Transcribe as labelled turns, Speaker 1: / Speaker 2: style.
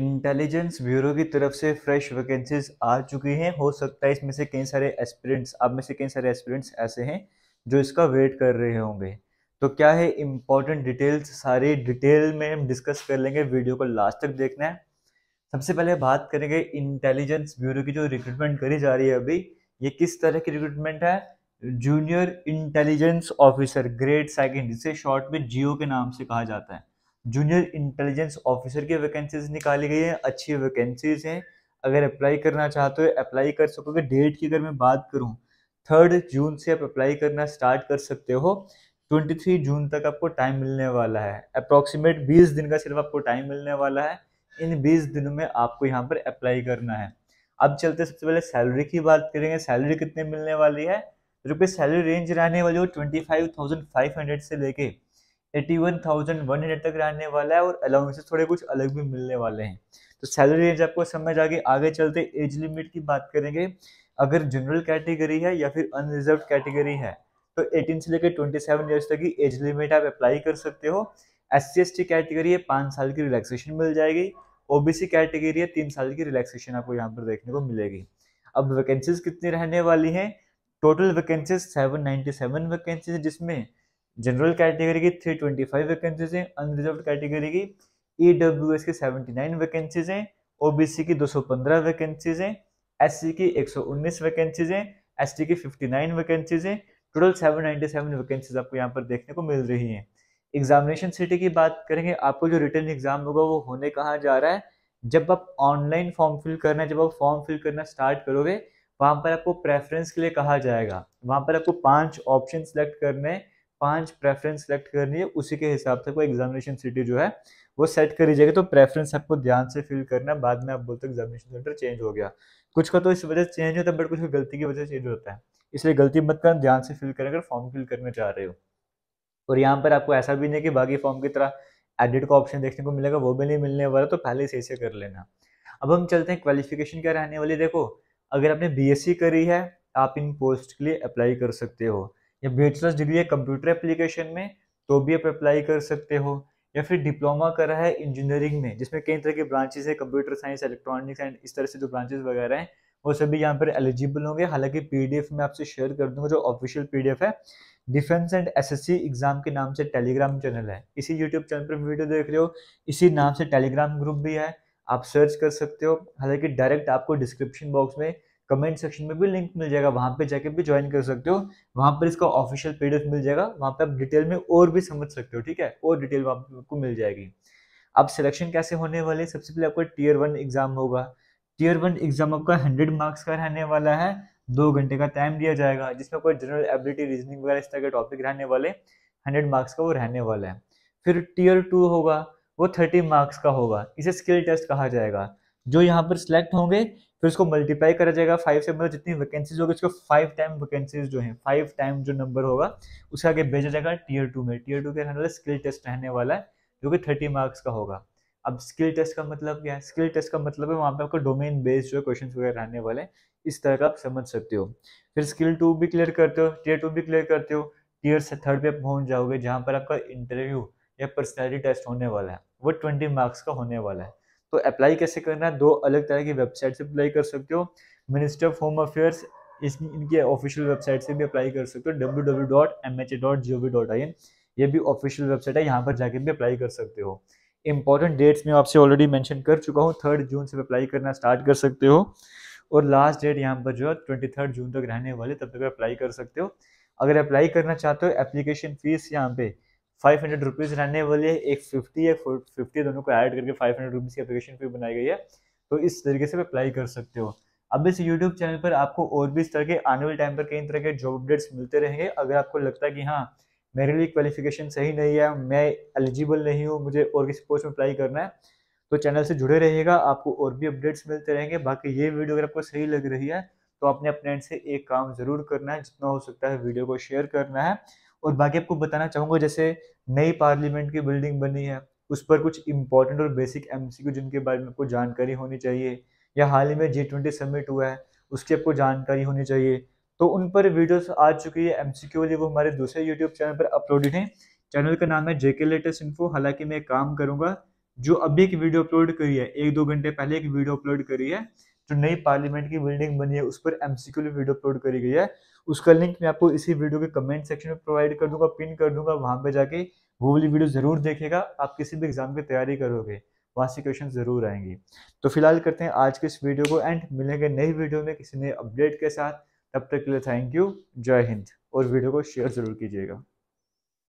Speaker 1: intelligence bureau की तरफ से फ्रेश वैकेंसीज आ चुकी हैं हो सकता है इसमें से कई सारे एस्पिरेंट्स आप में से कई सारे एस्पिरेंट्स ऐसे हैं जो इसका वेट कर रहे होंगे तो क्या है इम्पोर्टेंट डिटेल्स सारी डिटेल में हम डिस्कस कर लेंगे वीडियो को लास्ट तक देखना है सबसे पहले बात करेंगे इंटेलिजेंस ब्यूरो की जो रिक्रूटमेंट करी जा रही है अभी ये किस तरह की रिक्रूटमेंट है junior intelligence officer grade second इसे शॉर्ट में जियो के नाम से कहा जाता है जूनियर इंटेलिजेंस ऑफिसर की वैकेंसीज निकाली गई हैं अच्छी वैकेंसीज हैं अगर अप्लाई करना चाहते हो अप्लाई कर सकोगे डेट की अगर मैं बात करूँ थर्ड जून से आप अप्लाई करना स्टार्ट कर सकते हो 23 जून तक आपको टाइम मिलने वाला है अप्रॉक्सीमेट 20 दिन का सिर्फ आपको टाइम मिलने वाला है इन 20 दिनों में आपको यहाँ पर अप्लाई करना है अब चलते सबसे पहले सैलरी की बात करेंगे सैलरी कितने मिलने वाली है रुपये सैलरी रेंज रहने वाली हो twenty five thousand five hundred से लेके eighty one thousand one hundred तक रहने वाला है और अलाउंसेस थोड़े कुछ अलग भी मिलने वाले हैं तो सैलरी रेंज आपको समझ आगे आगे चलते एज लिमिट की बात करेंगे अगर जनरल कैटेगरी है या फिर अनरिजर्व कैटेगरी है तो 18 से लेकर 27 सेवन ईयर्स तक की एज लिमिट आप अप्लाई कर सकते हो एस सी कैटेगरी है पाँच साल की रिलैक्सेशन मिल जाएगी ओबीसी कैटेगरी है तीन साल की रिलैक्सेशन आपको यहाँ पर देखने को मिलेगी अब वैकेंसीज कितनी रहने वाली हैं टोटल वैकेंसीज सेवन 797 वैकेंसीज जिसमें जनरल कैटेगरी की 325 वैकेंसीज हैं अनरिजर्व कैटेगरी की ई डब्ल्यू एस की सेवेंटी नाइन वैकेंसीज हैं ओ बी सी की दो सौ पंद्रह वैकेंसीज हैं एस सी की एक सौ उन्नीस वैकेंसीज हैं एस टी की फिफ्टी नाइन वैकेंसीज हैं total seven ninety seven vacancies आपको यहाँ पर देखने को मिल रही हैं एग्जामिनेशन सिटी की बात करेंगे आपको जो रिटर्न एग्जाम होगा वो होने कहाँ जा रहा है जब आप ऑनलाइन फॉर्म फिल करना है जब आप फॉर्म फिल करना स्टार्ट करोगे वहाँ पर आपको प्रेफरेंस के लिए कहा जाएगा वहाँ पर आपको पांच ऑप्शन सेलेक्ट करने हैं पांच प्रेफरेंस सेलेक्ट करनी है उसी के हिसाब से कोई एग्जामिनेशन सिटी जो है वो सेट करी जाएगी तो प्रेफरेंस आपको ध्यान से फिल करना है बाद में आप बोलते एग्जामिनेशन सेंटर चेंज हो गया कुछ का तो इस वजह से चेंज होता है बट कुछ का गलती की वजह से चेंज होता है इसलिए गलती मत करना ध्यान से फिल करें अगर फॉर्म फिल करना चाह रहे हो और यहाँ पर आपको ऐसा भी नहीं कि बाकी फॉर्म की तरह एडिट का ऑप्शन देखने को मिलेगा वो भी नहीं मिलने वाला तो पहले से ऐसे कर लेना अब हम चलते हैं क्वालिफिकेशन क्या रहने वाली देखो अगर आपने बी करी है आप इन पोस्ट के लिए अप्लाई कर सकते हो या बैचलर्स डिग्री है कंप्यूटर एप्लीकेशन में तो भी आप अप्लाई कर सकते हो या फिर डिप्लोमा करा है इंजीनियरिंग में जिसमें कई तरह के ब्रांचेज है कंप्यूटर साइंस इलेक्ट्रॉनिक्स एंड इस तरह से जो ब्रांचेज वगैरह हैं वो सभी यहाँ पर एलिजिबल होंगे हालांकि पीडीएफ में आपसे शेयर कर दूंगा जो ऑफिशियल पीडीएफ है डिफेंस एंड एसएससी एग्जाम के नाम से टेलीग्राम चैनल है इसी यूट्यूब चैनल पर वीडियो देख रहे हो इसी नाम से टेलीग्राम ग्रुप भी है आप सर्च कर सकते हो हालांकि डायरेक्ट आपको डिस्क्रिप्शन बॉक्स में कमेंट सेक्शन में भी लिंक मिल जाएगा वहां पे जाके भी ज्वाइन कर सकते हो वहां पर इसका ऑफिशियल पीडीएफ मिल जाएगा वहाँ पे आप डिटेल में और भी समझ सकते हो ठीक है और डिटेल आपको मिल जाएगी अब सिलेक्शन कैसे होने वाले सबसे पहले आपका टीयर वन एग्जाम होगा टीयर वन एग्जाम आपका हंड्रेड मार्क्स का रहने वाला है दो घंटे का टाइम दिया जाएगा जिसमें कोई जनरल एबिलिटी रीजनिंग वगैरह इस तरह के टॉपिक रहने वाले हंड्रेड मार्क्स का वो रहने वाला है फिर टीयर टू होगा वो थर्टी मार्क्स का होगा इसे स्किल टेस्ट कहा जाएगा जो यहाँ पर सिलेक्ट होंगे फिर उसको मल्टीप्लाई करा जाएगा फाइव से मतलब जितनी वैकेंसीज होगी उसको फाइव टाइम वैकेंसीज जो है फाइव टाइम जो नंबर होगा उसके आगे भेजा जाएगा टीयर टू में टीयर टू के रहने वाला स्किल टेस्ट रहने वाला है जो कि थर्टी मार्क्स का होगा अब स्किल टेस्ट का मतलब क्या है स्किल टेस्ट का मतलब है वहाँ पे आपका डोमेन बेस्ड जो है क्वेश्चन वगैरह रहने वाले हैं इस तरह का आप समझ सकते हो फिर स्किल टू भी क्लियर करते हो टीयर टू भी क्लियर करते हो टीयर से थर्ड पे पहुंच जाओगे जहाँ पर आपका इंटरव्यू या पर्सनैलिटी टेस्ट होने वाला है वो ट्वेंटी मार्क्स का होने वाला है तो अप्लाई कैसे करना है दो अलग तरह की वेबसाइट से अप्लाई कर सकते हो मिनिस्टर ऑफ होम अफेयर्स इस इनके ऑफिशियल वेबसाइट से भी अप्लाई कर सकते हो W W dot M H A G O V dot I ये भी ऑफिशियल वेबसाइट है यहाँ पर जाके भी अप्लाई कर सकते हो इंपॉर्टेंट डेट्स में आपसे ऑलरेडी मैंशन कर चुका हूँ थर्ड जून से अप्लाई करना स्टार्ट कर सकते हो और लास्ट डेट यहाँ पर जो है ट्वेंटी थर्ड जून तक रहने वाले तब तक अप्लाई कर सकते हो अगर अप्लाई करना चाहते हो एप्लीकेशन फ़ीस यहाँ पे फाइव हंड्रेड रुपीज़ रहने वाली है एक फिफ्टी या फिफ्टी दोनों को ऐड करके फाइव हंड्रेड रुपीज़ की एप्लीकेशन फी बनाई गई है तो इस तरीके से अप्लाई कर सकते हो अब इस यूट्यूब चैनल पर आपको और भी इस तरह के आने वाले टाइम पर कई तरह के जॉब अपडेट्स मिलते रहेंगे अगर आपको लगता है कि हाँ मेरे लिए क्वालिफिकेशन सही नहीं है मैं एलिजिबल नहीं हूँ मुझे और किसी पोस्ट में अप्लाई करना है तो चैनल से जुड़े रहेगा आपको और भी अपडेट्स मिलते रहेंगे बाकी ये वीडियो अगर आपको सही लग रही है तो अपने अपने एंड से एक काम ज़रूर करना है जितना हो सकता है वीडियो को शेयर करना है और बाकी आपको बताना चाहूंगा जैसे नई पार्लियामेंट की बिल्डिंग बनी है उस पर कुछ इंपॉर्टेंट और बेसिक एम जिनके बारे में आपको जानकारी होनी चाहिए या हाल ही में जी ट्वेंटी समिट हुआ है उसकी आपको जानकारी होनी चाहिए तो उन पर वीडियोस आ चुकी है एम वाली वो हमारे दूसरे यूट्यूब चैनल पर अपलोडेड हैं चैनल का नाम है जेके लेटेस्ट इन्फो हालांकि मैं काम करूंगा जो अभी एक वीडियो अपलोड करी है एक दो घंटे पहले एक वीडियो अपलोड करी है जो नई पार्लियामेंट की बिल्डिंग बनी है उस पर एमसीक्यू में वीडियो अपलोड करी गई है उसका लिंक मैं आपको इसी वीडियो के कमेंट सेक्शन में प्रोवाइड कर दूंगा पिन कर दूंगा वहां पर जाके वो वाली वीडियो जरूर देखेगा आप किसी भी एग्जाम की तैयारी करोगे वहाँ से क्वेश्चन जरूर आएंगे तो फिलहाल करते हैं आज के इस वीडियो को एंड मिलेंगे नई वीडियो में किसी नए अपडेट के साथ तब तक के लिए थैंक यू जय हिंद और वीडियो को शेयर जरूर कीजिएगा